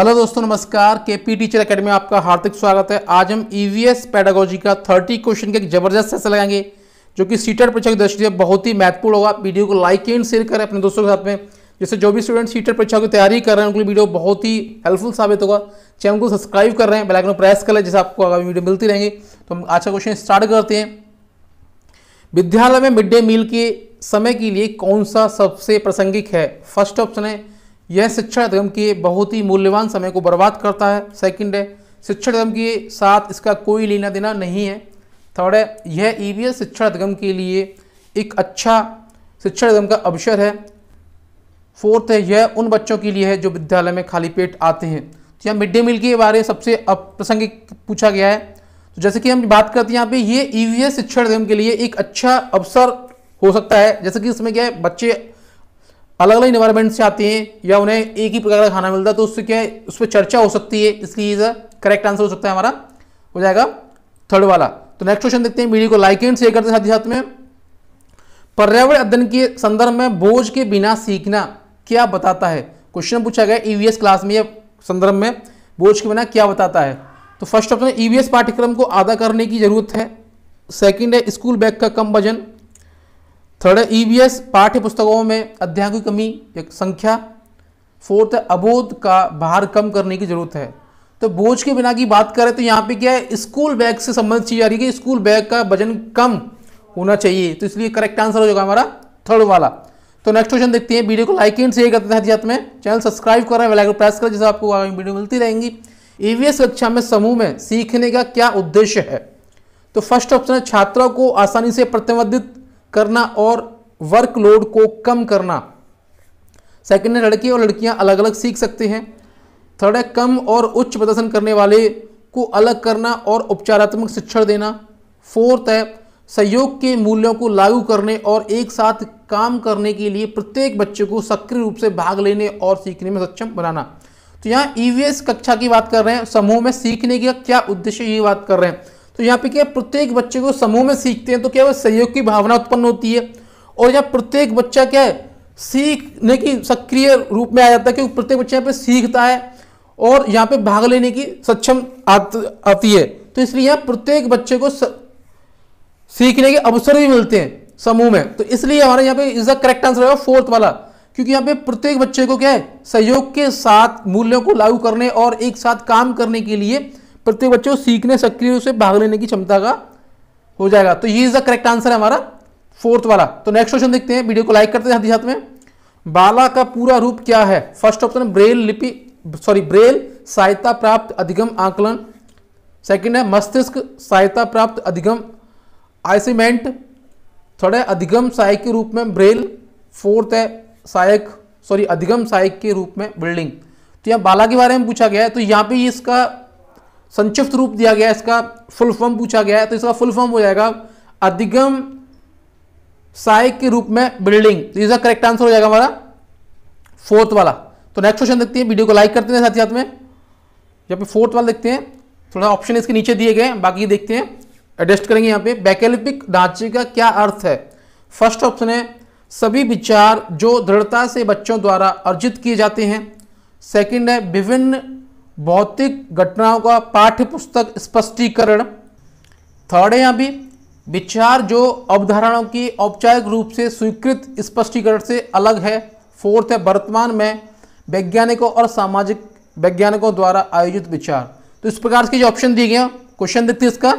hello दोस्तों नमस्कार के पी टीचर अकेडमी आपका हार्दिक स्वागत है आज हम ईवीएस e पैडागोजी का 30 क्वेश्चन का एक जबरदस्त सेशन लगाएंगे जो कि सीटर परीक्षा की दृष्टि से बहुत ही महत्वपूर्ण होगा वीडियो को लाइक एंड शेयर करें अपने दोस्तों के साथ में जैसे जो भी स्टूडेंट सीटर परीक्षा की तैयारी कर रहे हैं उनके लिए वीडियो बहुत ही हेल्पफुल साबित होगा चैनल को सब्सक्राइब कर रहे हैं बेलाइकन प्रेस कर लें जैसे आपको आगामी वीडियो मिलती रहेंगे तो हम अच्छा क्वेश्चन स्टार्ट करते हैं विद्यालय में मिड डे मील के समय के लिए कौन सा सबसे प्रासंगिक है फर्स्ट ऑप्शन है यह शिक्षण धर्म के बहुत ही मूल्यवान समय को बर्बाद करता है सेकंड है शिक्षण धर्म के साथ इसका कोई लेना देना नहीं है थर्ड है यह ई शिक्षण अधिगम के लिए एक अच्छा शिक्षण अधिगम का अवसर है फोर्थ है यह उन बच्चों के लिए है जो विद्यालय में खाली पेट आते हैं तो यहाँ मिड डे मील के बारे में सबसे अप्रसंगिक पूछा गया है तो जैसे कि हम बात करते हैं यहाँ पे ये ई शिक्षण अधिगम के लिए एक अच्छा अवसर हो सकता है जैसे कि इसमें क्या है बच्चे अलग अलग इन्वायरमेंट से आते हैं या उन्हें एक ही प्रकार का खाना मिलता है तो उससे क्या उस पर चर्चा हो सकती है इसलिए इज करेक्ट आंसर हो सकता है हमारा हो जाएगा थर्ड वाला तो नेक्स्ट क्वेश्चन देखते हैं वीडियो को लाइक एंड शेयर करते साथ ही साथ में पर्यावरण अध्ययन के संदर्भ में बोझ के बिना सीखना क्या बताता है क्वेश्चन पूछा गया ईवीएस e क्लास में या संदर्भ में बोझ के बिना क्या बताता है तो फर्स्ट ऑप्शन ईवीएस पाठ्यक्रम को आधा करने की जरूरत है सेकंड है स्कूल बैग का कम वजन थर्ड है ईवीएस e पाठ्य पुस्तकों में अध्याय की कमी एक संख्या फोर्थ है अबोध का भार कम करने की जरूरत है तो बोझ के बिना की बात करें तो यहाँ पे क्या है स्कूल बैग से संबंधित चीज आ रही है कि स्कूल बैग का वजन कम होना चाहिए तो इसलिए करेक्ट आंसर हो जाएगा हमारा थर्ड वाला तो नेक्स्ट क्वेश्चन देखते हैं वीडियो को लाइक एंड शेयर करते हैं में चैनल सब्सक्राइब करें रहे प्रेस करें जिससे आपको वीडियो मिलती रहेंगी ईवीएस e कक्षा में समूह में सीखने का क्या उद्देश्य है तो फर्स्ट ऑप्शन है छात्रों को आसानी से प्रतिबंधित करना और वर्कलोड को कम करना सेकेंड है लड़के और लड़कियां अलग अलग सीख सकते हैं थर्ड है कम और उच्च प्रदर्शन करने वाले को अलग करना और उपचारात्मक शिक्षण देना फोर्थ है सहयोग के मूल्यों को लागू करने और एक साथ काम करने के लिए प्रत्येक बच्चे को सक्रिय रूप से भाग लेने और सीखने में सक्षम बनाना तो यहाँ ई e कक्षा की बात कर रहे हैं समूह में सीखने का क्या उद्देश्य ये बात कर रहे हैं तो यहाँ पे क्या प्रत्येक बच्चे को समूह में सीखते हैं तो क्या वो सहयोग की भावना उत्पन्न होती है और यहाँ प्रत्येक बच्चा क्या है सीखने की सक्रिय रूप में आ जाता है क्योंकि प्रत्येक बच्चे यहाँ पे सीखता है और यहाँ पे भाग लेने की सक्षम आती है तो इसलिए यहाँ प्रत्येक बच्चे को सीखने के अवसर भी मिलते हैं समूह में तो इसलिए हमारे यहाँ पे इसका करेक्ट आंसर होगा फोर्थ वाला क्योंकि यहाँ पे प्रत्येक बच्चे को क्या है सहयोग के साथ मूल्यों को लागू करने और एक साथ काम करने के लिए प्रत्येक बच्चे को सीखने सक्रिय रूप से भाग लेने की क्षमता का हो जाएगा तो ये इज द करेक्ट आंसर है हमारा फोर्थ वाला तो नेक्स्ट क्वेश्चन देखते हैं वीडियो को लाइक करते हैं हाथ में बाला का पूरा रूप क्या है फर्स्ट ऑप्शन ब्रेल लिपि सॉरी ब्रेल सहायता प्राप्त अधिगम आकलन सेकंड है मस्तिष्क सहायता प्राप्त अधिगम आइसीमेंट थर्ड है अधिगम सहायक के रूप में ब्रेल फोर्थ है सहायक सॉरी अधिगम सहायक के रूप में बिल्डिंग तो यहाँ बाला के बारे में पूछा गया है तो यहाँ पे इसका संक्षिप्त रूप दिया गया इसका फुल फॉर्म पूछा गया है तो इसका फुल फॉर्म हो जाएगा अधिगम सहायक के रूप में बिल्डिंग तो इसका करेक्ट आंसर हो जाएगा हमारा फोर्थ वाला तो नेक्स्ट क्वेश्चन देखते हैं वीडियो को लाइक करते हैं साथ ही साथ में यहाँ पे फोर्थ वाला देखते हैं थोड़ा ऑप्शन इसके नीचे दिए गए बाकी देखते हैं एडजस्ट करेंगे यहाँ पे वैकल्पिक ढांचे का क्या अर्थ है फर्स्ट ऑप्शन है सभी विचार जो दृढ़ता से बच्चों द्वारा अर्जित किए जाते हैं सेकंड है विभिन्न भौतिक घटनाओं का पाठ्य पुस्तक स्पष्टीकरण थर्ड है यहाँ भी विचार जो अवधारणाओं की औपचारिक रूप से स्वीकृत स्पष्टीकरण से अलग है फोर्थ है वर्तमान में वैज्ञानिकों और सामाजिक वैज्ञानिकों द्वारा आयोजित विचार तो इस प्रकार के जो ऑप्शन दिए गए क्वेश्चन देखते हैं इसका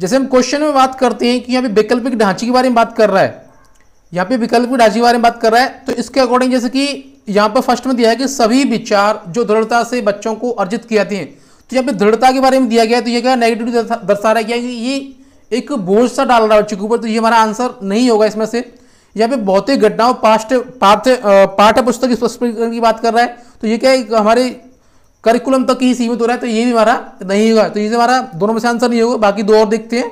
जैसे हम क्वेश्चन में बात करते हैं कि यहाँ पे वैकल्पिक ढांचे के बारे में बात कर रहा है यहाँ पे वैकल्पिक ढांचे के बारे में बात कर रहा है तो इसके अकॉर्डिंग जैसे कि यहाँ पर फर्स्ट में दिया है कि सभी विचार जो दृढ़ता से बच्चों को अर्जित किए जाते हैं तो यहाँ पे दृढ़ता के बारे में दिया गया है तो ये क्या नेगेटिव दर्शा रहा है कि ये एक बोझ सा डाल रहा है बच्चे के ऊपर तो ये हमारा आंसर नहीं होगा इसमें से यहाँ पे भौतिक घटनाओं पाठ पाठ्य पाठ्य पुस्तक स्पष्टीकरण की बात कर रहा है तो ये क्या है हमारे करिकुलम तक ही सीमित हो रहा है तो ये भी हमारा नहीं होगा तो ये हमारा दोनों में से आंसर नहीं होगा बाकी दो और देखते हैं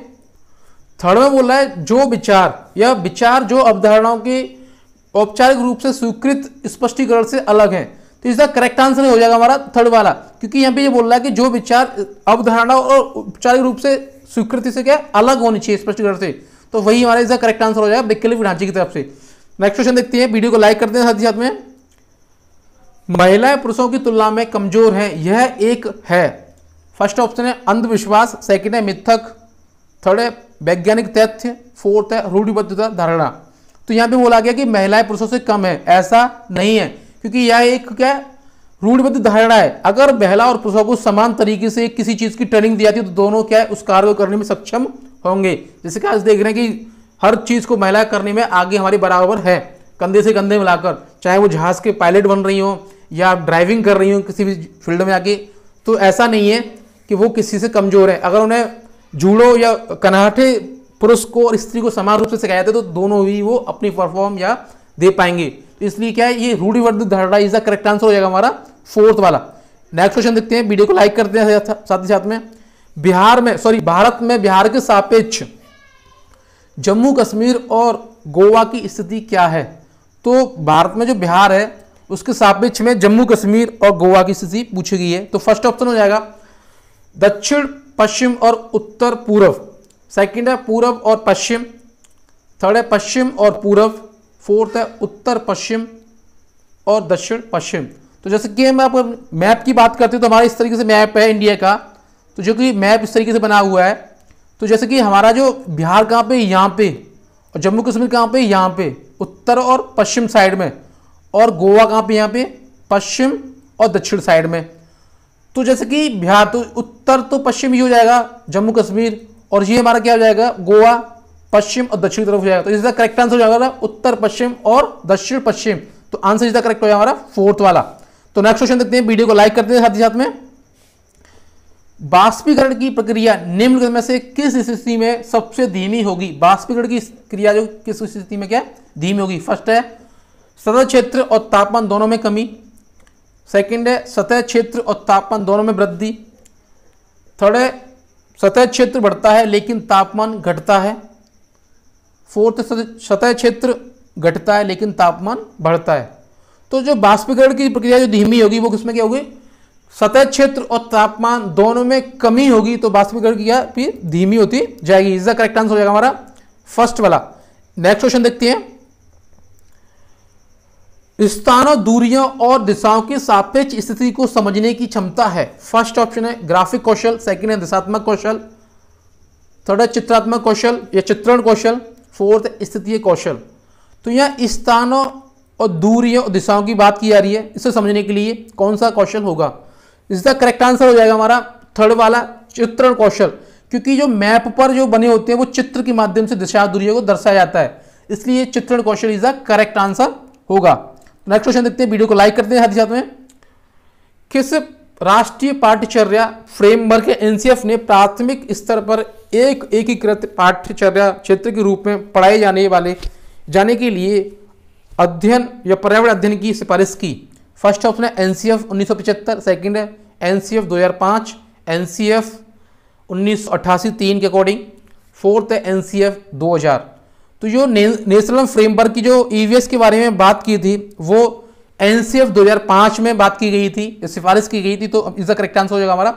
थर्ड में बोल रहा है जो विचार या विचार जो अवधारणाओं के औपचारिक रूप से स्वीकृत स्पष्टीकरण से अलग है तो इसका करेक्ट आंसर हो जाएगा हमारा थर्ड वाला क्योंकि यहाँ पे ये बोल रहा है कि जो विचार अवधारणा और औपचारिक रूप से स्वीकृति से क्या अलग होनी चाहिए स्पष्टीकरण से तो वही हमारा इसका करेक्ट आंसर हो जाएगा वैकल्पिक ढांचे की तरफ से नेक्स्ट क्वेश्चन देखते हैं वीडियो को लाइक करते हैं साथ ही साथ में महिलाएं पुरुषों की तुलना में कमजोर हैं यह एक है फर्स्ट ऑप्शन है अंधविश्वास सेकेंड है मिथक थर्ड है वैज्ञानिक तथ्य फोर्थ है रूढ़िबद्धता धारणा तो यहाँ पे बोला गया कि महिलाएं पुरुषों से कम है ऐसा नहीं है क्योंकि यह एक क्या रूढ़बद्ध धारणा है अगर महिला और पुरुषों को समान तरीके से किसी चीज़ की ट्रेनिंग दी जाती है तो दोनों क्या है उस कार्य को करने में सक्षम होंगे जैसे कि आज देख रहे हैं कि हर चीज़ को महिला करने में आगे हमारे बराबर है कंधे से कंधे मिलाकर चाहे वो जहाज़ के पायलट बन रही हों या ड्राइविंग कर रही हो किसी भी फील्ड में आके तो ऐसा नहीं है कि वो किसी से कमज़ोर है अगर उन्हें जूड़ो या कनाठे पुरुष को और स्त्री को समान रूप से सिखाया जाता है तो दोनों ही वो अपनी परफॉर्म या दे पाएंगे तो इसलिए क्या है ये रूढ़िवर्धित धारणा इज द करेक्ट आंसर हो जाएगा हमारा फोर्थ वाला नेक्स्ट क्वेश्चन देखते हैं वीडियो को लाइक करते हैं साथ ही साथ में बिहार में सॉरी भारत में बिहार के सापेक्ष जम्मू कश्मीर और गोवा की स्थिति क्या है तो भारत में जो बिहार है उसके सापेक्ष में जम्मू कश्मीर और गोवा की स्थिति पूछी गई है तो फर्स्ट ऑप्शन हो जाएगा दक्षिण पश्चिम और उत्तर पूर्व सेकंड है पूरब और पश्चिम थर्ड है पश्चिम और पूरब फोर्थ है उत्तर पश्चिम और दक्षिण पश्चिम तो जैसे कि हम आप मैप की बात करते हैं तो हमारा इस तरीके से मैप है इंडिया का तो जो कि मैप इस तरीके से बना हुआ है तो जैसे कि हमारा जो बिहार कहाँ पे यहाँ पे और जम्मू कश्मीर कहाँ पे यहाँ पे उत्तर और पश्चिम साइड में और गोवा कहाँ पे यहाँ पे पश्चिम और दक्षिण साइड में तो जैसे कि बिहार तो उत्तर तो पश्चिम ही हो जाएगा जम्मू कश्मीर और ये हमारा क्या हो जाएगा गोवा पश्चिम और दक्षिण तरफ हो जाएगा तो इसका करेक्ट आंसर हो जाएगा उत्तर पश्चिम और दक्षिण पश्चिम तो आंसर इसका करेक्ट हो जाएगा हमारा फोर्थ वाला तो नेक्स्ट क्वेश्चन देखते हैं वीडियो को लाइक करते हैं साथ ही साथ में बाष्पीकरण की प्रक्रिया निम्नलिखित में से किस स्थिति में सबसे धीमी होगी बाष्पीकरण की क्रिया जो किस स्थिति में क्या धीमी होगी फर्स्ट है सतह क्षेत्र और तापमान दोनों में कमी सेकंड है सतह क्षेत्र और तापमान दोनों में वृद्धि थर्ड है सतह क्षेत्र बढ़ता है लेकिन तापमान घटता है फोर्थ सतह क्षेत्र घटता है लेकिन तापमान बढ़ता है तो जो बाष्पीकरण की प्रक्रिया जो धीमी होगी वो किसमें क्या होगी सतह क्षेत्र और तापमान दोनों में कमी होगी तो बाष्पीकरण की क्या फिर धीमी होती जाएगी इज द करेक्ट आंसर हो जाएगा हमारा फर्स्ट वाला नेक्स्ट क्वेश्चन देखते हैं स्थानों दूरियों और दिशाओं की सापेक्ष स्थिति को समझने की क्षमता है फर्स्ट ऑप्शन है ग्राफिक कौशल सेकंड है दिशात्मक कौशल थर्ड है चित्रात्मक कौशल या चित्रण कौशल फोर्थ है स्थितीय कौशल तो यहाँ स्थानों और दूरियों और दिशाओं की बात की जा रही है इसे समझने के लिए कौन सा कौशल होगा इसका करेक्ट आंसर हो जाएगा हमारा थर्ड वाला चित्रण कौशल क्योंकि जो मैप पर जो बने होते हैं वो चित्र के माध्यम से दिशा दूरियों को दर्शाया जाता है इसलिए चित्रण कौशल इज द करेक्ट आंसर होगा नेक्स्ट क्वेश्चन देखते हैं वीडियो को लाइक करते हैं साथ ही साथ में किस राष्ट्रीय पाठ्यचर्या फ्रेमवर्क एनसीएफ ने प्राथमिक स्तर पर एक एकीकृत पाठ्यचर्या क्षेत्र के रूप में पढ़ाए जाने वाले जाने के लिए अध्ययन या पर्यावरण अध्ययन की सिफारिश की फर्स्ट ऑप्शन है एन सी एफ उन्नीस सौ पचहत्तर सेकेंड है एन सी एफ दो हज़ार पाँच एन सी एफ उन्नीस सौ अट्ठासी तीन के अकॉर्डिंग फोर्थ है एन सी एफ दो हज़ार तो जो ने, नेशनल फ्रेमवर्क की जो ईवीएस e के बारे में बात की थी वो एनसीएफ 2005 में बात की गई थी सिफारिश की गई थी तो इसका करेक्ट आंसर हो जाएगा हमारा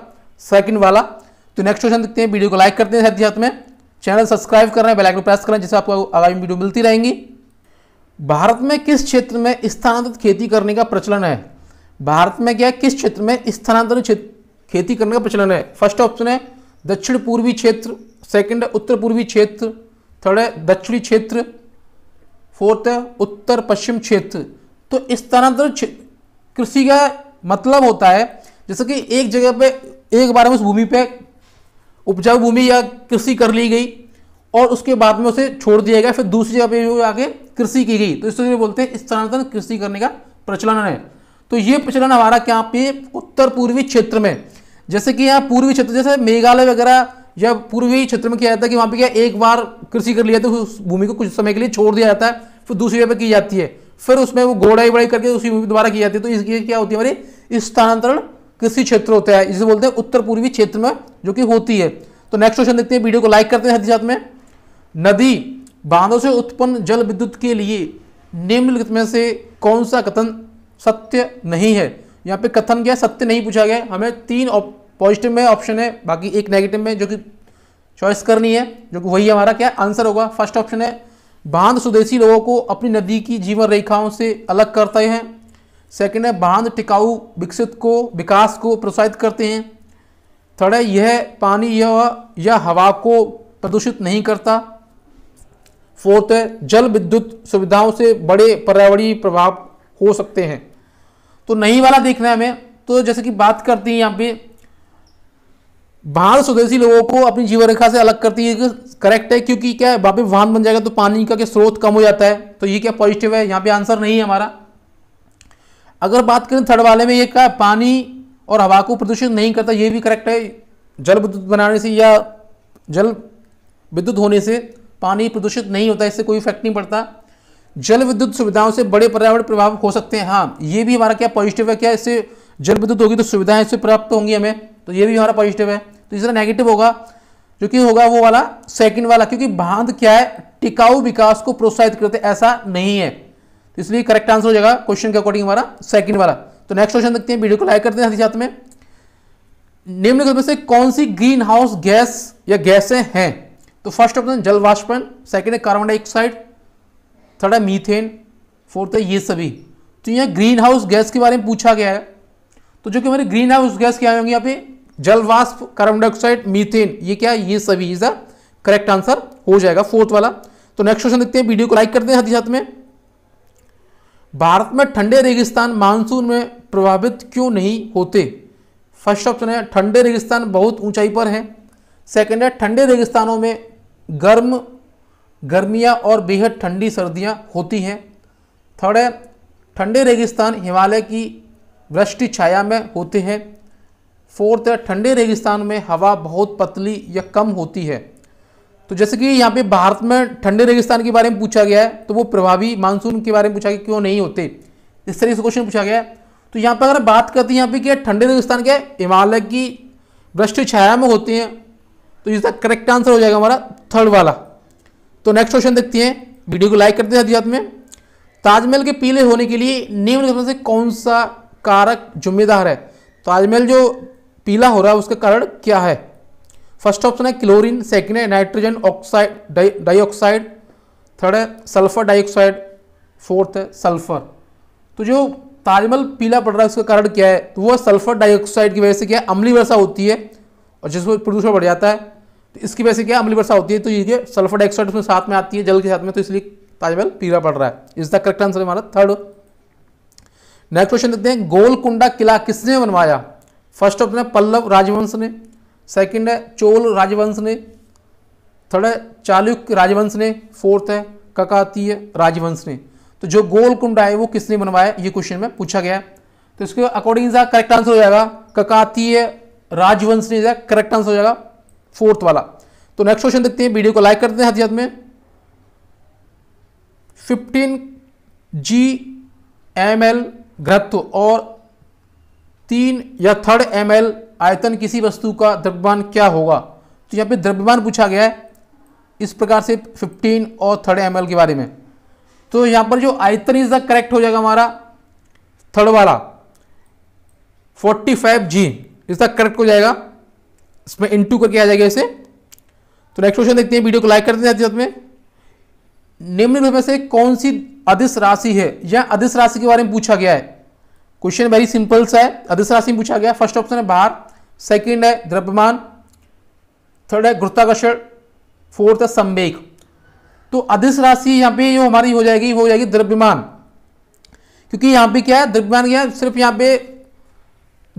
सेकंड वाला तो नेक्स्ट क्वेश्चन देखते हैं वीडियो को लाइक करते हैं साथ ही साथ में चैनल सब्सक्राइब कर रहे हैं बेलाइकन प्रेस करें जिससे आपको आगामी वीडियो मिलती रहेंगी भारत में किस क्षेत्र में स्थानांतरित खेती करने का प्रचलन है भारत में क्या है किस क्षेत्र में स्थानांतरित खेती करने का प्रचलन है फर्स्ट ऑप्शन है दक्षिण पूर्वी क्षेत्र सेकंड उत्तर पूर्वी क्षेत्र थर्ड है दक्षिणी क्षेत्र फोर्थ है उत्तर पश्चिम क्षेत्र तो स्थानांतरण कृषि का मतलब होता है जैसे कि एक जगह पे एक बार में उस भूमि पे उपजाऊ भूमि या कृषि कर ली गई और उसके बाद में उसे छोड़ दिया गया फिर दूसरी जगह पे आगे कृषि की गई तो इस तरह बोलते हैं स्थानांतरण कृषि करने का प्रचलन है तो ये प्रचलन हमारा क्या पे उत्तर पूर्वी क्षेत्र में जैसे कि यहाँ पूर्वी क्षेत्र जैसे मेघालय वगैरह या पूर्वी क्षेत्र में किया जाता है कि वहाँ पे क्या एक बार कृषि कर लिया तो उस भूमि को कुछ समय के लिए छोड़ दिया जाता है फिर दूसरी जगह पर की जाती है फिर उसमें वो गोड़ाई बड़ाई करके उसी भूमि द्वारा की जाती है तो इसकी क्या होती है हमारी स्थानांतरण कृषि क्षेत्र होता है जिसे बोलते हैं उत्तर पूर्वी क्षेत्र में जो कि होती है तो नेक्स्ट क्वेश्चन देखते हैं वीडियो को लाइक करते हैं साथ साथ में नदी बांधों से उत्पन्न जल विद्युत के लिए निम्नलिखित में से कौन सा कथन सत्य नहीं है यहाँ पे कथन क्या सत्य नहीं पूछा गया हमें तीन पॉजिटिव में ऑप्शन है बाकी एक नेगेटिव में जो कि चॉइस करनी है जो कि वही हमारा क्या आंसर होगा फर्स्ट ऑप्शन है बांध स्वदेशी लोगों को अपनी नदी की जीवन रेखाओं से अलग करते हैं सेकंड है बांध टिकाऊ विकसित को विकास को प्रोत्साहित करते हैं थर्ड है यह पानी यह या हवा को प्रदूषित नहीं करता फोर्थ है जल विद्युत सुविधाओं से बड़े पर्यावरणीय प्रभाव हो सकते हैं तो नहीं वाला देखना है हमें तो जैसे कि बात करते हैं यहाँ पे बाहर स्वदेशी लोगों को अपनी जीवन रेखा से अलग करती है करेक्ट है क्योंकि क्या है वापिस वाहन बन जाएगा तो पानी का क्या स्रोत कम हो जाता है तो ये क्या पॉजिटिव है यहाँ पे आंसर नहीं है हमारा अगर बात करें थर्ड वाले में ये क्या पानी और हवा को प्रदूषित नहीं करता ये भी करेक्ट है जल विद्युत बनाने से या जल विद्युत होने से पानी प्रदूषित नहीं होता इससे कोई इफेक्ट नहीं पड़ता जल विद्युत सुविधाओं से बड़े पर्यावरण प्रभाव हो सकते हैं हाँ ये भी हमारा क्या पॉजिटिव है क्या इससे जल विद्युत होगी तो सुविधाएं इससे प्राप्त होंगी हमें तो ये भी हमारा पॉजिटिव है तो इसका नेगेटिव होगा जो कि होगा वो वाला सेकंड वाला क्योंकि बांध क्या है टिकाऊ विकास को प्रोत्साहित करते ऐसा नहीं है तो इसलिए करेक्ट आंसर हो जाएगा क्वेश्चन के अकॉर्डिंग हमारा सेकंड वाला तो नेक्स्ट क्वेश्चन देखते हैं वीडियो को लाइक करते हैं साथ में निम्नलिखित में से कौन सी ग्रीन हाउस गैस या गैसें हैं तो फर्स्ट ऑप्शन जल वाष्पन सेकेंड है कार्बन डाइऑक्साइड थर्ड है मीथेन फोर्थ है ये सभी तो यहाँ ग्रीन हाउस गैस के बारे में पूछा गया है तो जो कि हमारे ग्रीन हाउस गैस क्या होंगे यहाँ पे जल वाष्प कार्बन डाइऑक्साइड मीथेन ये क्या है ये सभी इज अ करेक्ट आंसर हो जाएगा फोर्थ वाला तो नेक्स्ट क्वेश्चन देखते हैं वीडियो को लाइक करते हैं साथ में भारत में ठंडे रेगिस्तान मानसून में प्रभावित क्यों नहीं होते फर्स्ट ऑप्शन है ठंडे रेगिस्तान बहुत ऊंचाई पर है सेकंड है ठंडे रेगिस्तानों में गर्म गर्मियाँ और बेहद ठंडी सर्दियाँ होती हैं थर्ड है ठंडे रेगिस्तान हिमालय की वृष्टि छाया में होते हैं फोर्थ है ठंडे रेगिस्तान में हवा बहुत पतली या कम होती है तो जैसे कि यहाँ पे भारत में ठंडे रेगिस्तान के बारे में पूछा गया है तो वो प्रभावी मानसून के बारे में पूछा गया क्यों नहीं होते इस तरीके से क्वेश्चन पूछा गया है तो यहाँ पर अगर बात करते हैं यहाँ पे क्या ठंडे रेगिस्तान क्या हिमालय की वृष्टि छाया में होते हैं तो इसका करेक्ट आंसर हो जाएगा हमारा थर्ड वाला तो नेक्स्ट क्वेश्चन देखते हैं वीडियो को लाइक करते हैं अध्यात्म में ताजमहल के पीले होने के लिए निम्न से कौन सा कारक जिम्मेदार है ताजमहल जो पीला हो रहा है उसका कारण क्या है फर्स्ट ऑप्शन है क्लोरीन सेकेंड है नाइट्रोजन ऑक्साइड डाइऑक्साइड थर्ड है सल्फर डाइऑक्साइड फोर्थ है सल्फर तो जो ताजमहल पीला पड़ रहा है उसका कारण क्या है तो वह सल्फर डाइऑक्साइड की वजह से क्या अमली वर्षा होती है और जिसमें प्रदूषण बढ़ जाता है तो इसकी वजह से क्या अमली वर्षा होती है तो ये सल्फर डाइऑक्साइड उसमें साथ में आती है जल के साथ में तो इसलिए ताजमहल पीला पड़ रहा है द करेक्ट आंसर हमारा थर्ड नेक्स्ट क्वेश्चन देखते हैं गोलकुंडा किला किसने बनवाया फर्स्ट ऑप्शन है पल्लव राजवंश ने सेकंड है चोल राजवंश ने थर्ड है चालुक्य राजवंश ने फोर्थ है ककातीय राजवंश ने तो जो गोलकुंडा है वो किसने बनवाया ये क्वेश्चन में पूछा गया तो इसके अकॉर्डिंग इसका करेक्ट आंसर हो जाएगा ककातीय राजवंश ने करेक्ट आंसर हो जाएगा फोर्थ वाला तो नेक्स्ट क्वेश्चन देखते हैं वीडियो को लाइक करते हैं हथियात में फिफ्टीन जी एम एल घृत्व और तीन या थर्ड एम आयतन किसी वस्तु का द्रव्यमान क्या होगा तो यहाँ पे द्रव्यमान पूछा गया है इस प्रकार से 15 और थर्ड एम के बारे में तो यहाँ पर जो आयतन इज द करेक्ट हो जाएगा हमारा थर्ड वाला 45 जी द करेक्ट हो जाएगा इसमें इंटू करके आ जाएगा इसे तो नेक्स्ट क्वेश्चन देखते हैं वीडियो को लाइक कर देते हैं में निम्न में से कौन सी अधिस राशि है या अधिस राशि के बारे में पूछा गया है क्वेश्चन वेरी सिंपल सा है अधिस राशि में पूछा गया फर्स्ट ऑप्शन है बाहर सेकंड है द्रव्यमान थर्ड है गुरुत्वाकर्षण फोर्थ है संवेग तो अधिस राशि यहाँ पे जो हमारी हो जाएगी हो जाएगी द्रव्यमान क्योंकि यहाँ पे क्या है द्रव्यमान क्या है सिर्फ यहाँ पे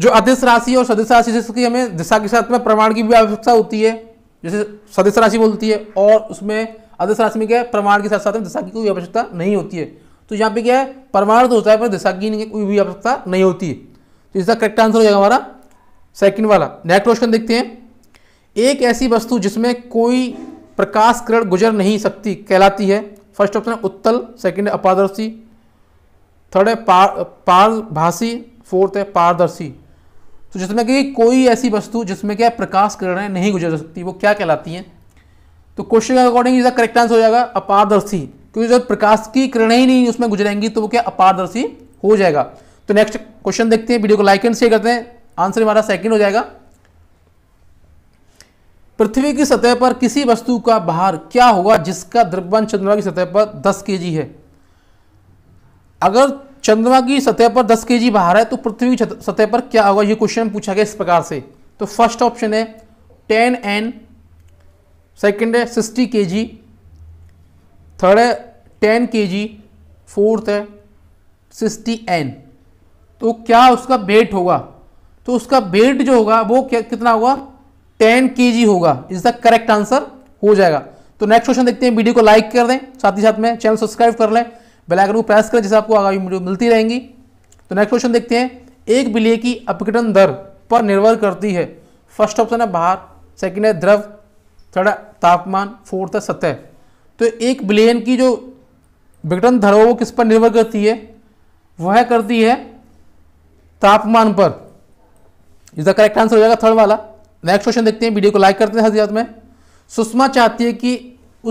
जो अधिस राशि और सदस्य राशि जिसकी हमें दिशा के साथ में प्रमाण की भी आवश्यकता होती है जैसे सदस्य राशि बोलती है और उसमें अधिस राशि में क्या है प्रमाण के साथ साथ में दिशा की कोई आवश्यकता नहीं होती है तो यहाँ पे क्या है परमाणु तो होता है पर दिशा की कोई भी आवश्यकता नहीं होती है तो इसका करेक्ट आंसर हो जाएगा हमारा सेकंड वाला नेक्स्ट क्वेश्चन देखते हैं एक ऐसी वस्तु जिसमें कोई प्रकाश किरण गुजर नहीं सकती कहलाती है फर्स्ट ऑप्शन है उत्तल सेकंड है अपारदर्शी थर्ड है पार पारभाषी फोर्थ है पारदर्शी तो जिसमें कि कोई ऐसी वस्तु जिसमें क्या प्रकाश किरण नहीं गुजर सकती वो क्या कहलाती हैं तो क्वेश्चन के अकॉर्डिंग इसका करेक्ट आंसर हो जाएगा अपारदर्शी क्योंकि जब प्रकाश की किरणें ही नहीं उसमें गुजरेंगी तो वो क्या अपारदर्शी हो जाएगा तो नेक्स्ट क्वेश्चन देखते हैं वीडियो को लाइक एंड शेयर करते हैं आंसर हमारा सेकंड हो जाएगा पृथ्वी की सतह पर किसी वस्तु का भार क्या होगा जिसका द्रव्यमान चंद्रमा की सतह पर 10 के है अगर चंद्रमा की सतह पर 10 के भार है तो पृथ्वी की सतह पर क्या होगा ये क्वेश्चन पूछा गया इस प्रकार से तो फर्स्ट ऑप्शन है टेन एन सेकेंड है सिक्सटी के जी थर्ड है टेन के जी फोर्थ है सिक्सटी एन तो क्या उसका वेट होगा तो उसका वेट जो होगा वो क्या कितना होगा टेन के जी होगा द करेक्ट आंसर हो जाएगा तो नेक्स्ट क्वेश्चन देखते हैं वीडियो को लाइक कर दें साथ ही साथ में चैनल सब्सक्राइब कर लें बेल आइकन को प्रेस करें जिससे आपको आगामी वीडियो मिलती रहेंगी तो नेक्स्ट क्वेश्चन देखते हैं एक बिलिय की अपघटन दर पर निर्भर करती है फर्स्ट ऑप्शन है बाहर सेकंड है द्रव थर्ड है तापमान फोर्थ है सतह तो एक बिलियन की जो विघटन धरो वो किस पर निर्भर करती है वह करती है तापमान पर इसका करेक्ट आंसर हो जाएगा थर्ड वाला नेक्स्ट क्वेश्चन देखते हैं वीडियो को लाइक करते हैं हजियात में सुषमा चाहती है कि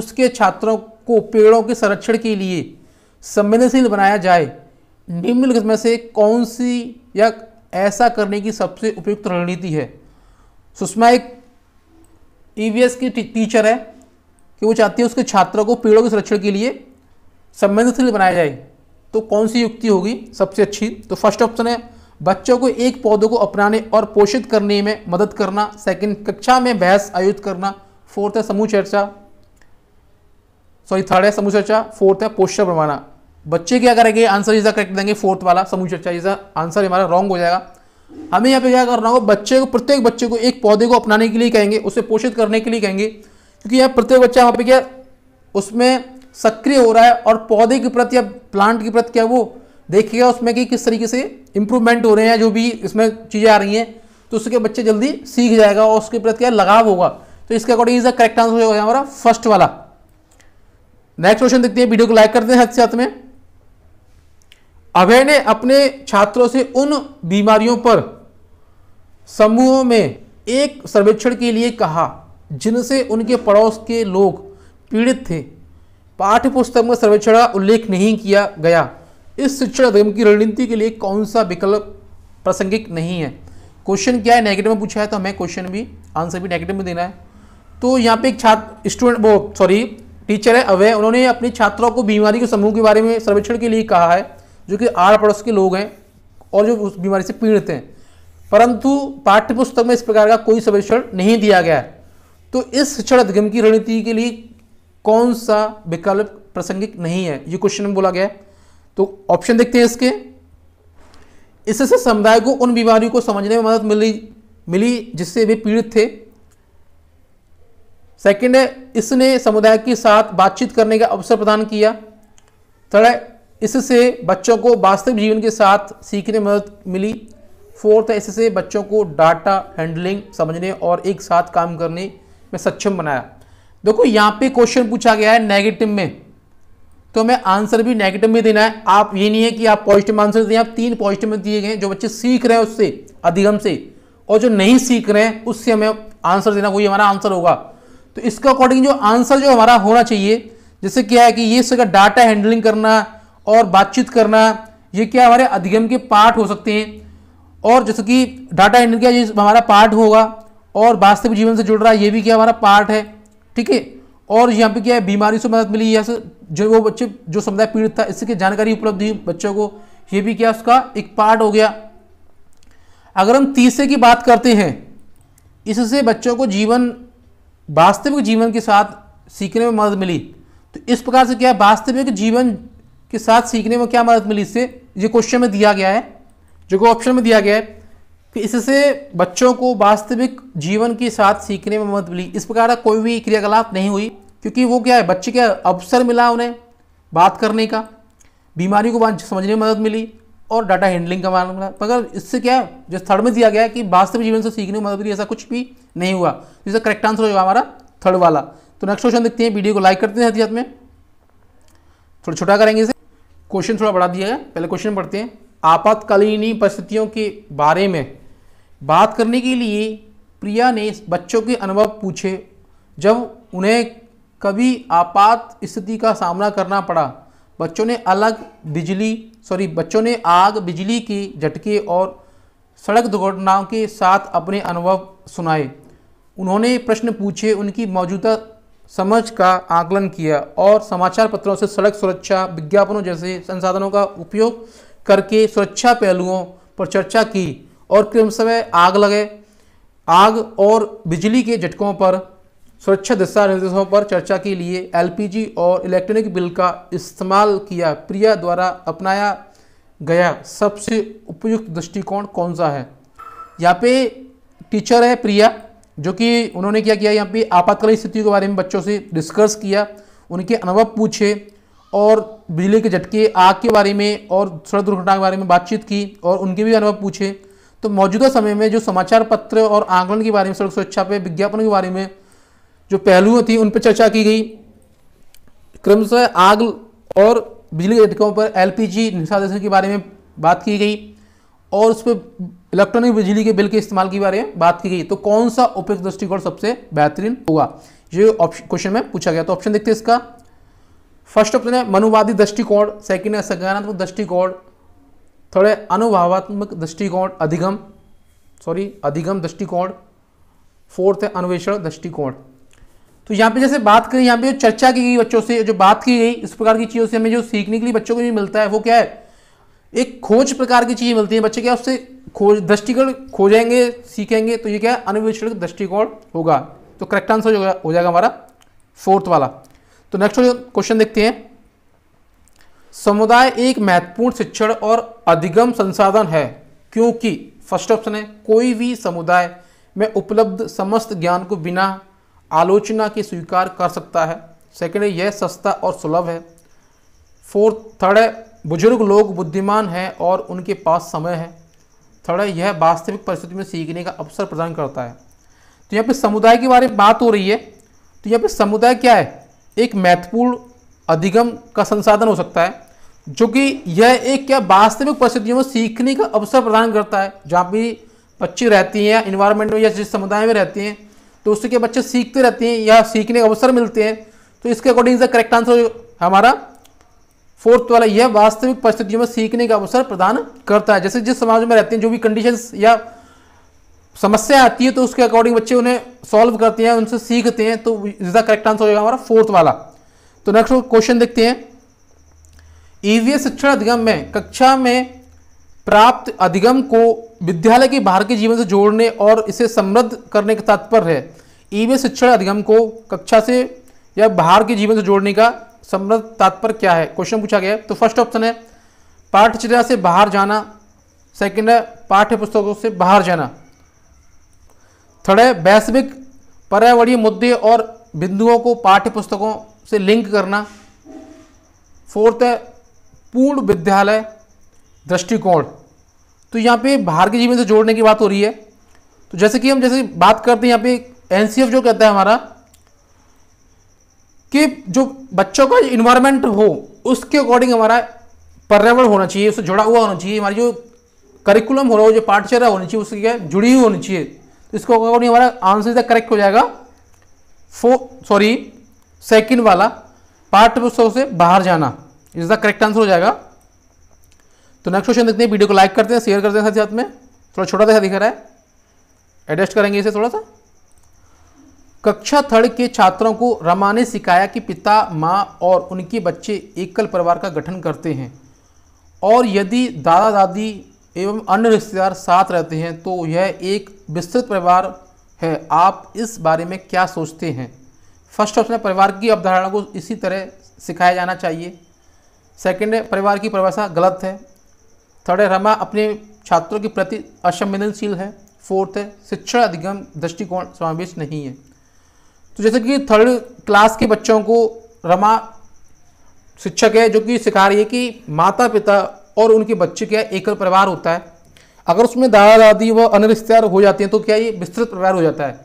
उसके छात्रों को पेड़ों के संरक्षण के लिए संवेदनशील बनाया जाए निम्नलिखित में से कौन सी या ऐसा करने की सबसे उपयुक्त रणनीति है सुषमा एक ई e की टीचर है कि वो चाहती है उसके छात्रों को पेड़ों के संरक्षण के लिए संवेदनशील बनाया जाए तो कौन सी युक्ति होगी सबसे अच्छी तो फर्स्ट ऑप्शन है बच्चों को एक पौधों को अपनाने और पोषित करने में मदद करना सेकंड कक्षा में बहस आयोजित करना फोर्थ है समूह चर्चा सॉरी थर्ड है समूह चर्चा फोर्थ है पोस्टर बनवाना बच्चे क्या करेंगे आंसर इसका करेक्ट देंगे फोर्थ वाला समूह चर्चा इसका आंसर हमारा रॉन्ग हो जाएगा हमें यहाँ पे क्या करना होगा बच्चे को प्रत्येक बच्चे को एक पौधे को अपनाने के लिए कहेंगे उसे पोषित करने के लिए कहेंगे क्योंकि यहाँ प्रत्येक बच्चा वहाँ पे क्या उसमें सक्रिय हो रहा है और पौधे के प्रति या प्लांट के प्रति क्या वो देखिएगा उसमें कि किस तरीके से इम्प्रूवमेंट हो रहे हैं जो भी इसमें चीज़ें आ रही हैं तो उसके बच्चे जल्दी सीख जाएगा और उसके प्रति क्या लगाव होगा तो इसके according is a correct answer होगा हमारा फर्स्ट वाला नेक्स्ट क्वेश्चन देखते हैं वीडियो को लाइक करते हैं हद से हाथ में अभय ने अपने छात्रों से उन बीमारियों पर समूहों में एक सर्वेक्षण के लिए कहा जिनसे उनके पड़ोस के लोग पीड़ित थे पाठ्य पुस्तक में सर्वेक्षण का उल्लेख नहीं किया गया इस शिक्षण अधिगम की रणनीति के लिए कौन सा विकल्प प्रासंगिक नहीं है क्वेश्चन क्या है नेगेटिव में पूछा है तो हमें क्वेश्चन भी आंसर भी नेगेटिव में देना है तो यहाँ पे एक छात्र स्टूडेंट वो सॉरी टीचर है अवय उन्होंने अपने छात्रों को बीमारी के समूह के बारे में सर्वेक्षण के लिए कहा है जो कि आड़ पड़ोस के लोग हैं और जो उस बीमारी से पीड़ित हैं परंतु पाठ्यपुस्तक में इस प्रकार का कोई सर्वेक्षण नहीं दिया गया है तो इस शिक्षण अधिगम की रणनीति के लिए कौन सा विकल्प प्रासंगिक नहीं है ये क्वेश्चन में बोला गया तो ऑप्शन देखते हैं इसके इससे समुदाय को उन बीमारियों को समझने में मदद मिली मिली जिससे वे पीड़ित थे सेकंड है इसने समुदाय के साथ बातचीत करने का अवसर प्रदान किया थर्ड है इससे बच्चों को वास्तविक जीवन के साथ सीखने में मदद मिली फोर्थ है इससे बच्चों को डाटा हैंडलिंग समझने और एक साथ काम करने में सक्षम बनाया देखो यहाँ पे क्वेश्चन पूछा गया है नेगेटिव में तो हमें आंसर भी नेगेटिव में देना है आप ये नहीं है कि आप पॉजिटिव आंसर दिए आप तीन पॉजिटिव में दिए गए जो बच्चे सीख रहे हैं उससे अधिगम से और जो नहीं सीख रहे हैं उससे हमें आंसर देना वही हमारा आंसर होगा तो इसके अकॉर्डिंग जो आंसर जो हमारा होना चाहिए जैसे क्या है कि ये सब डाटा हैंडलिंग करना और बातचीत करना ये क्या हमारे अधिगम के पार्ट हो सकते हैं और जैसे कि डाटा हैंडलिंग का हमारा पार्ट होगा और वास्तविक जीवन से जुड़ रहा है ये भी क्या हमारा पार्ट है ठीक है और यहाँ पे क्या है बीमारी से मदद मिली या जो वो बच्चे जो समुदाय पीड़ित था इससे जानकारी उपलब्ध हुई बच्चों को ये भी क्या उसका एक पार्ट हो गया अगर हम तीसरे की बात करते हैं इससे बच्चों को जीवन वास्तविक जीवन के साथ सीखने में मदद मिली तो इस प्रकार से क्या है वास्तविक जीवन के साथ सीखने में क्या मदद मिली इससे ये क्वेश्चन में दिया गया है जो कि ऑप्शन में दिया गया है कि इससे बच्चों को वास्तविक जीवन के साथ सीखने में मदद मिली इस प्रकार का कोई भी क्रियाकलाप नहीं हुई क्योंकि वो क्या है बच्चे के अवसर मिला उन्हें बात करने का बीमारी को समझने में मदद मिली और डाटा हैंडलिंग का मामला मिला मगर इससे क्या है जो थर्ड में दिया गया कि वास्तविक जीवन से सीखने में मदद मिली ऐसा कुछ भी नहीं हुआ जिससे करेक्ट आंसर होगा हमारा थर्ड वाला तो नेक्स्ट क्वेश्चन देखते हैं वीडियो को लाइक करते हैं हथियत में थोड़ा छोटा करेंगे इसे क्वेश्चन थोड़ा बढ़ा दिया गया पहले क्वेश्चन पढ़ते हैं आपातकालीन परिस्थितियों के बारे में बात करने के लिए प्रिया ने बच्चों के अनुभव पूछे जब उन्हें कभी आपात स्थिति का सामना करना पड़ा बच्चों ने अलग बिजली सॉरी बच्चों ने आग बिजली के झटके और सड़क दुर्घटनाओं के साथ अपने अनुभव सुनाए उन्होंने प्रश्न पूछे उनकी मौजूदा समझ का आकलन किया और समाचार पत्रों से सड़क सुरक्षा विज्ञापनों जैसे संसाधनों का उपयोग करके सुरक्षा पहलुओं पर चर्चा की और क्रम समय आग लगे आग और बिजली के झटकों पर सुरक्षा दिशा निर्देशों पर चर्चा के लिए एलपीजी और इलेक्ट्रॉनिक बिल का इस्तेमाल किया प्रिया द्वारा अपनाया गया सबसे उपयुक्त दृष्टिकोण कौन सा है यहाँ पे टीचर है प्रिया जो कि उन्होंने क्या किया यहाँ पे आपातकालीन स्थिति के बारे में बच्चों से डिस्कस किया उनके अनुभव पूछे और बिजली के झटके आग के बारे में और सड़क दुर्घटना के बारे में बातचीत की और उनके भी अनुभव पूछे तो मौजूदा समय में जो समाचार पत्र और आंकलन के बारे में सड़क सुरक्षा पे विज्ञापन के बारे में जो पहलू थी उन पर चर्चा की गई क्रमशः आग और बिजली झटकों पर एल पी जी के बारे में बात की गई और उस पर इलेक्ट्रॉनिक बिजली के बिल के इस्तेमाल के बारे में बात की गई तो कौन सा उपयुक्त दृष्टिकोण सबसे बेहतरीन होगा ये ऑप्शन क्वेश्चन में पूछा गया तो ऑप्शन देखते हैं इसका फर्स्ट ऑप्शन है मनुवादी दृष्टिकोण सेकंड है सकारात्मक दृष्टिकोण थोड़े अनुभावात्मक दृष्टिकोण अधिगम सॉरी अधिगम दृष्टिकोण फोर्थ है अन्वेषण दृष्टिकोण तो यहाँ पे जैसे बात करें यहाँ पे जो चर्चा की गई बच्चों से जो बात की गई इस प्रकार की चीज़ों से हमें जो सीखने के लिए बच्चों को भी मिलता है वो क्या है एक खोज प्रकार की चीज़ें मिलती हैं बच्चे क्या उससे खोज दृष्टिकोण खोजेंगे सीखेंगे तो ये क्या है अन्वेषण दृष्टिकोण होगा तो करेक्ट आंसर हो जाएगा हमारा फोर्थ वाला तो नेक्स्ट क्वेश्चन देखते हैं समुदाय एक महत्वपूर्ण शिक्षण और अधिगम संसाधन है क्योंकि फर्स्ट ऑप्शन है कोई भी समुदाय में उपलब्ध समस्त ज्ञान को बिना आलोचना के स्वीकार कर सकता है सेकेंड है यह सस्ता और सुलभ है फोर्थ थर्ड है बुजुर्ग लोग बुद्धिमान हैं और उनके पास समय है थर्ड है यह वास्तविक परिस्थिति में सीखने का अवसर प्रदान करता है तो यहाँ पे समुदाय के बारे में बात हो रही है तो यहाँ पे समुदाय क्या है एक महत्वपूर्ण अधिगम का संसाधन हो सकता है जो कि यह एक क्या वास्तविक परिस्थितियों में सीखने का अवसर प्रदान करता है जहाँ भी बच्चे रहती हैं इन्वायरमेंट में या जिस समुदाय में रहती हैं तो उससे क्या बच्चे सीखते रहते हैं या सीखने का अवसर मिलते हैं तो इसके अकॉर्डिंग से करेक्ट आंसर हमारा फोर्थ वाला यह वास्तविक परिस्थितियों में सीखने का अवसर प्रदान करता है जैसे जिस समाज में रहते हैं जो भी कंडीशन या समस्या आती है तो उसके अकॉर्डिंग बच्चे उन्हें सॉल्व करते हैं उनसे सीखते हैं तो इसका करेक्ट आंसर होगा हमारा फोर्थ वाला तो नेक्स्ट क्वेश्चन देखते हैं ईवीएस शिक्षण अधिगम में कक्षा में प्राप्त अधिगम को विद्यालय के बाहर के जीवन से जोड़ने और इसे समृद्ध करने का तात्पर्य है ईवीएस शिक्षण अधिगम को कक्षा से या बाहर के जीवन से जोड़ने का समृद्ध तात्पर्य क्या है क्वेश्चन पूछा गया है तो फर्स्ट ऑप्शन है पाठ्यचर्या से बाहर जाना सेकेंड है पाठ्य पुस्तकों से बाहर जाना थर्ड है वैश्विक पर्यावरणीय मुद्दे और बिंदुओं को पाठ्य पुस्तकों से लिंक करना फोर्थ है पूर्ण विद्यालय दृष्टिकोण तो यहाँ पे बाहर के जीवन से जोड़ने की बात हो रही है तो जैसे कि हम जैसे बात करते हैं यहाँ पे एनसीएफ जो कहता है हमारा कि जो बच्चों का इन्वायरमेंट हो उसके अकॉर्डिंग हमारा पर्यावरण होना चाहिए उससे जुड़ा हुआ होना चाहिए हमारी जो करिकुलम हो रहा हो जो पाठ्यचर्या होनी चाहिए उसकी क्या जुड़ी हुई होनी चाहिए तो इसको अकॉर्डिंग हमारा आंसर करेक्ट हो जाएगा फो सॉरी सेकेंड वाला पाठ्य पुस्तकों से बाहर जाना इज द करेक्ट आंसर हो जाएगा तो नेक्स्ट क्वेश्चन देखते हैं वीडियो को लाइक करते हैं शेयर करते हैं साथ साथ में थोड़ा छोटा सा दिख रहा है एडजस्ट करेंगे इसे थोड़ा सा कक्षा थर्ड के छात्रों को रमा ने सिखाया कि पिता माँ और उनके बच्चे एकल परिवार का गठन करते हैं और यदि दादा दादी एवं अन्य रिश्तेदार साथ रहते हैं तो यह एक विस्तृत परिवार है आप इस बारे में क्या सोचते हैं फर्स्ट ऑप्शन परिवार की अवधारणा को इसी तरह सिखाया जाना चाहिए सेकंड है परिवार की परिभाषा गलत है थर्ड है रमा अपने छात्रों के प्रति असंवेदनशील है फोर्थ है शिक्षण अधिगम दृष्टिकोण समावेश नहीं है तो जैसे कि थर्ड क्लास के बच्चों को रमा शिक्षक है जो कि सिखा रही है कि माता पिता और उनके बच्चे क्या एकल परिवार होता है अगर उसमें दादा दादी व अन्य रिश्तेदार हो जाते हैं तो क्या ये विस्तृत परिवार हो जाता है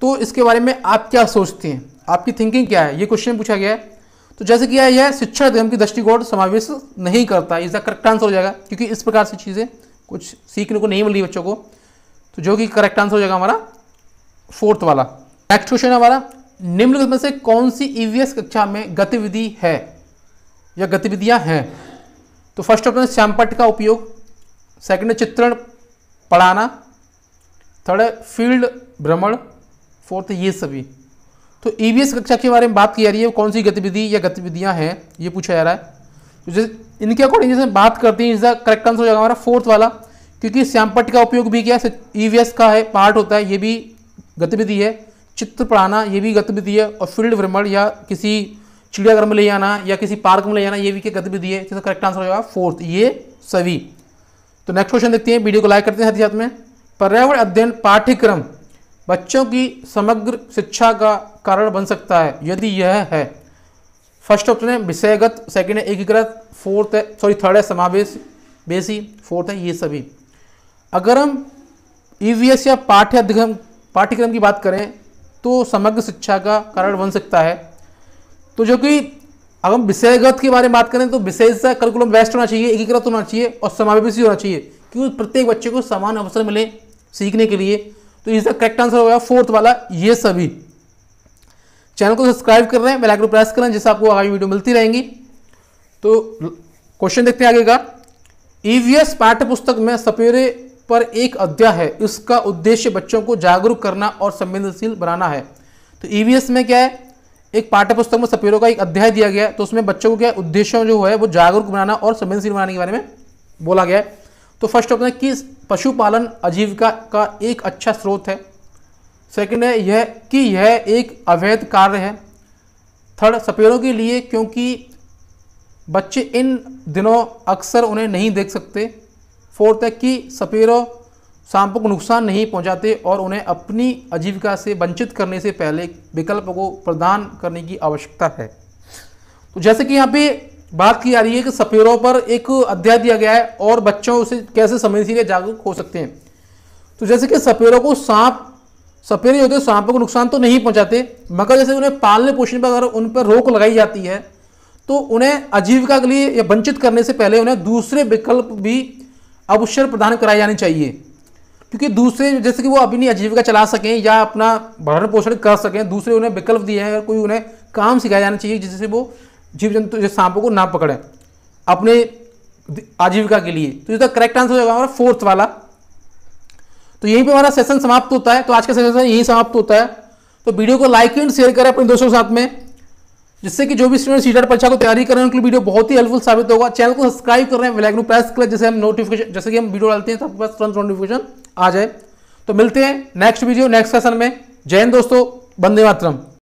तो इसके बारे में आप क्या सोचते हैं आपकी थिंकिंग क्या है ये क्वेश्चन पूछा गया है तो जैसे कि यह शिक्षा अधिगम की दृष्टिकोण समावेश नहीं करता इसका करेक्ट आंसर हो जाएगा क्योंकि इस प्रकार से चीज़ें कुछ सीखने को नहीं मिल रही बच्चों को तो जो कि करेक्ट आंसर हो जाएगा हमारा फोर्थ वाला नेक्स्ट क्वेश्चन है हमारा निम्नलिखित में से कौन सी ईवीएस e कक्षा में गतिविधि है या गतिविधियां हैं तो फर्स्ट ऑप्शन है श्यामपट का उपयोग सेकंड है चित्रण पढ़ाना थर्ड है फील्ड भ्रमण फोर्थ ये सभी तो ईवीएस e कक्षा के बारे में बात की जा रही है कौन सी गतिविधि या गतिविधियां हैं ये पूछा जा रहा है तो जैसे इनके अकॉर्डिंग जैसे बात करते हैं इसका करेक्ट आंसर हो जाएगा हमारा फोर्थ वाला क्योंकि श्यामपट का उपयोग भी क्या ईवीएस e का है पार्ट होता है ये भी गतिविधि है चित्र पढ़ाना ये भी गतिविधि है और फील्ड भ्रमण या किसी चिड़ियाघर में ले जाना या किसी पार्क में ले जाना ये भी क्या गतिविधि है जिसका करेक्ट आंसर हो जाएगा फोर्थ ये सभी तो नेक्स्ट क्वेश्चन देखते हैं वीडियो को लाइक करते हैं साथ ही साथ में पर्यावरण अध्ययन पाठ्यक्रम बच्चों की समग्र शिक्षा का कारण बन सकता है यदि यह है फर्स्ट ऑप्शन है विषयगत सेकंड है एकीकृत फोर्थ है सॉरी थर्ड है समावेश बेसी फोर्थ है ये सभी अगर हम ई e या पाठ्य पाठ्यक्रम पाठ्यक्रम की बात करें तो समग्र शिक्षा का कारण बन सकता है तो जो कि अगर हम विषयगत के बारे में बात करें तो विषय करिकुलम बेस्ट होना चाहिए एकीकृत होना चाहिए और समावेशी होना चाहिए क्योंकि प्रत्येक बच्चे को समान अवसर मिले सीखने के लिए तो इसका करेक्ट आंसर होगा फोर्थ वाला ये सभी चैनल को सब्सक्राइब कर रहे हैं बेल प्रेस करें जिससे आपको आगामी वीडियो मिलती रहेंगी तो क्वेश्चन देखते हैं आगे का ईवीएस e पाठ्य पुस्तक में सपेरे पर एक अध्याय है इसका उद्देश्य बच्चों को जागरूक करना और संवेदनशील बनाना है तो ईवीएस e में क्या है एक पाठ्य पुस्तक में सपेरों का एक अध्याय दिया गया है तो उसमें बच्चों को क्या उद्देश्य जो है वो जागरूक बनाना और संवेदनशील बनाने के बारे में बोला गया है तो फर्स्ट ऑप्शन है कि पशुपालन आजीविका का एक अच्छा स्रोत है सेकंड है यह कि यह एक अवैध कार्य है थर्ड सपेरों के लिए क्योंकि बच्चे इन दिनों अक्सर उन्हें नहीं देख सकते फोर्थ है कि सपेरों सांपों को नुकसान नहीं पहुंचाते और उन्हें अपनी आजीविका से वंचित करने से पहले विकल्प को प्रदान करने की आवश्यकता है तो जैसे कि यहाँ पे बात की जा रही है कि सपेरों पर एक अध्याय दिया गया है और बच्चों उसे कैसे समझने के जागरूक हो सकते हैं तो जैसे कि सपेरों को सांप सपेरे होते सांपों को नुकसान तो नहीं पहुंचाते मगर जैसे उन्हें पालने पोषण पर अगर उन पर रोक लगाई जाती है तो उन्हें आजीविका के लिए या वंचित करने से पहले उन्हें दूसरे विकल्प भी अवसर प्रदान कराए जाने चाहिए क्योंकि दूसरे जैसे कि वो अपनी आजीविका चला सकें या अपना भरण पोषण कर सकें दूसरे उन्हें विकल्प दिए हैं कोई उन्हें काम सिखाया जाना चाहिए जिससे वो जीव जंतु जैसे सांपों को ना पकड़ें अपने आजीविका के लिए तो इसका करेक्ट आंसर हो जाएगा हमारा फोर्थ वाला तो यहीं पे हमारा सेशन समाप्त होता है तो आज का सेशन यहीं समाप्त होता है तो वीडियो को लाइक एंड शेयर करें अपने दोस्तों के साथ में जिससे कि जो भी स्टूडेंट सीटर परीक्षा को तैयारी करें उनके लिए वीडियो बहुत ही हेल्पफुल साबित होगा चैनल को सब्सक्राइब करें वेलाइकन प्रेस करें जैसे हम नोटिफिकेशन जैसे कि हम वीडियो डालते हैं तो आपके पास तुरंत नोटिफिकेशन आ जाए तो मिलते हैं नेक्स्ट वीडियो नेक्स्ट सेशन में जय हिंद दोस्तों बंदे मातरम